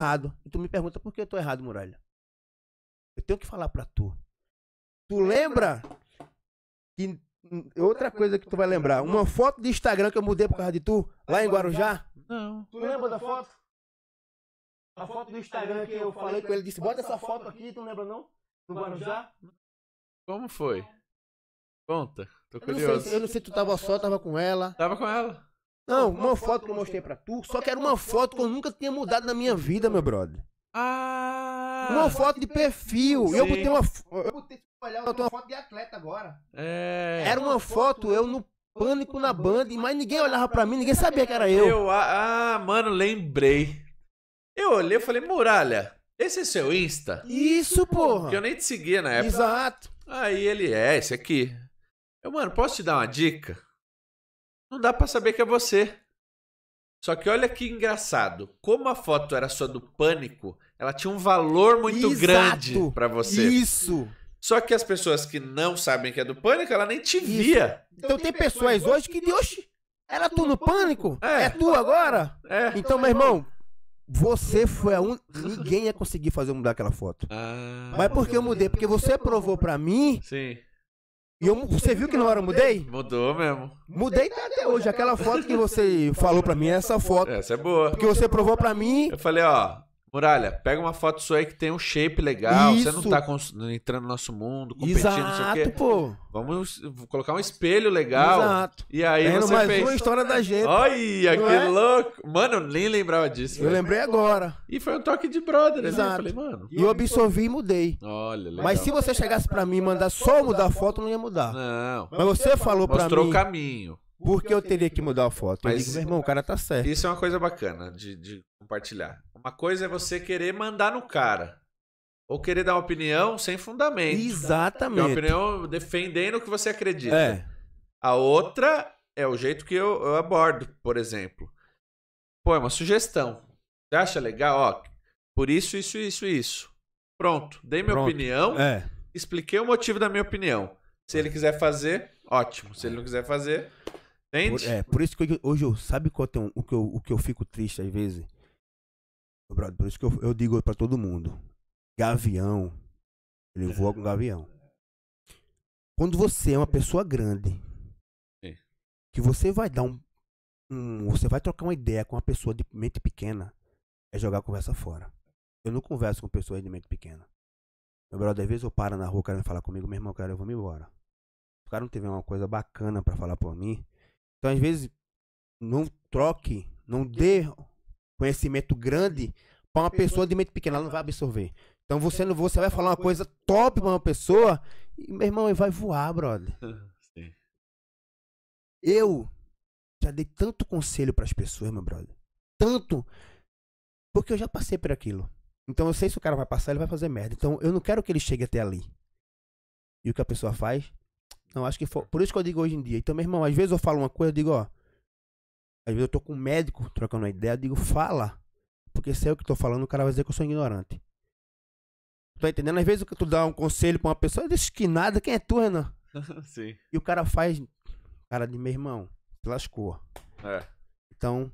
errado. E tu me pergunta por que eu tô errado, Muralha. Eu tenho que falar pra tu. Tu lembra que outra coisa que tu vai lembrar, uma foto de Instagram que eu mudei por causa de tu, tá lá em Guarujá? Tá? Não. Tu lembra da foto? A foto do Instagram que eu falei com ele, disse, bota essa foto aqui, tu não lembra não? Do Guarujá? Como foi? Conta, tô curioso. Eu não sei, eu não sei tu tava só, tava com ela. Tava com ela. Não, uma, uma foto, foto que eu mostrei pra tu, só que era uma foto que eu nunca tinha mudado na minha vida, meu brother. Ah! Uma foto de perfil. Sim. Eu botei uma. Eu botei eu uma foto de atleta agora. É. Era uma foto, eu no pânico na banda, mas ninguém olhava pra mim, ninguém sabia que era eu. eu ah, ah, mano, lembrei. Eu olhei e falei, Muralha, esse é seu Insta? Isso, porra. Que eu nem te seguia na época. Exato. Aí ele, é, esse aqui. Eu, mano, posso te dar uma dica? não dá para saber que é você. Só que olha que engraçado, como a foto era só do pânico, ela tinha um valor muito Exato. grande para você. Isso. Só que as pessoas que não sabem que é do pânico, ela nem te Isso. via. Então, tem, pessoas então hoje que, oxe, era tu no pânico? É, é tu agora? É. Então, meu irmão, você foi a um Ninguém ia conseguir fazer eu mudar aquela foto. Ah, Mas por que eu mudei? Porque você provou para mim Sim. E eu, você viu que na hora eu mudei? Mudou mesmo. Mudei até hoje. Aquela foto que você falou pra mim, essa foto. Essa é boa. Porque você provou pra mim. Eu falei, ó, Muralha, pega uma foto sua aí que tem um shape legal. Isso. Você não tá cons... entrando no nosso mundo, competindo, Exato, não sei o quê. pô. Vamos colocar um espelho legal. Exato. E aí Vendo você mais fez... uma história da gente. Olha, que é? louco. Mano, eu nem lembrava disso. Eu velho. lembrei agora. E foi um toque de brother, assim. Exato. Né? Eu falei, mano... E eu absorvi e mudei. Olha, legal. Mas se você chegasse pra mim e mandar só mudar a foto, não ia mudar. Não. Mas você falou Mostrou pra mim... Mostrou o caminho. Por que eu teria que mudar a foto? Mas, eu digo, meu irmão, o cara tá certo. Isso é uma coisa bacana de, de compartilhar. Uma coisa é você querer mandar no cara. Ou querer dar uma opinião sem fundamento. Exatamente. É uma opinião defendendo o que você acredita. É. A outra é o jeito que eu, eu, abordo, por exemplo. Pô, é uma sugestão. Você acha legal? Ó, por isso, isso, isso, isso. Pronto. Dei minha Pronto. opinião. É. Expliquei o motivo da minha opinião. Se ele quiser fazer, ótimo. Se ele não quiser fazer, Entende? É, por isso que eu, hoje eu sabe qual tem, o, que eu, o que eu fico triste às vezes? Brother, por isso que eu, eu digo para todo mundo: Gavião, ele voa com gavião. Quando você é uma pessoa grande, é. que você vai dar um, um, Você vai trocar uma ideia com uma pessoa de mente pequena, é jogar a conversa fora. Eu não converso com pessoas de mente pequena. Meu brother, às vezes eu paro na rua, o cara vem falar comigo, meu irmão, cara, eu vou me embora. O cara não teve uma coisa bacana para falar pra mim, então, às vezes, não troque, não dê conhecimento grande para uma pessoa de mente pequena, ela não vai absorver. Então você não você vai falar uma coisa top para uma pessoa e meu irmão ele vai voar, brother. Eu já dei tanto conselho para as pessoas, meu brother. Tanto porque eu já passei por aquilo. Então eu sei se o cara vai passar, ele vai fazer merda. Então eu não quero que ele chegue até ali. E o que a pessoa faz? Não, acho que foi. Por isso que eu digo hoje em dia. Então, meu irmão, às vezes eu falo uma coisa, eu digo, ó. Às vezes eu tô com um médico trocando uma ideia, eu digo, fala. Porque se é o que tô falando, o cara vai dizer que eu sou ignorante. Tá entendendo? Às vezes tu dá um conselho pra uma pessoa, deixa que nada, quem é tu, Renan? Sim. E o cara faz. Cara de meu irmão, te lascou. É. Então,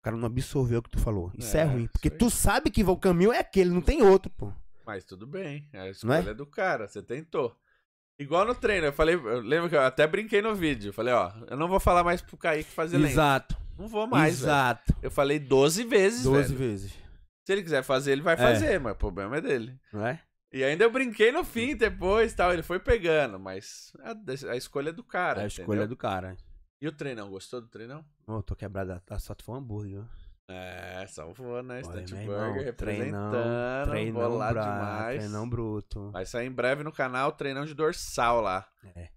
o cara não absorveu o que tu falou. Isso é, é ruim. Porque tu sabe que o caminho é aquele, não tem outro, pô. Mas tudo bem. A é? escolha é? é do cara, você tentou. Igual no treino, eu falei, eu lembro que eu até brinquei no vídeo. Falei, ó, eu não vou falar mais pro Kaique fazer lenha. Exato. Não vou mais, Exato. Velho. Eu falei 12 vezes, 12 velho. vezes. Se ele quiser fazer, ele vai é. fazer, mas o problema é dele. Não é? E ainda eu brinquei no fim, depois tal. Ele foi pegando, mas é a, a escolha é do cara. É a entendeu? escolha é do cara. E o treinão? Gostou do treinão? Oh, tô quebrado. A, a foto foi um hambúrguer. É, salvou, né? Stunt Burger representando. Treinão, treinão bolado demais. Treinão bruto. Vai sair em breve no canal treinão de dorsal lá. É.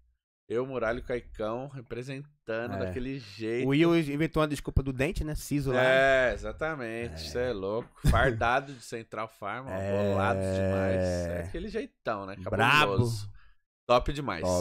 Eu, Muralho Caicão, representando é. daquele jeito. O Will inventou uma desculpa do dente, né? Siso lá. É, exatamente. Você é. é. louco. Fardado de Central Pharma, é. bolado demais. É aquele jeitão, né? Cabuloso. Brabo. Top demais. Top.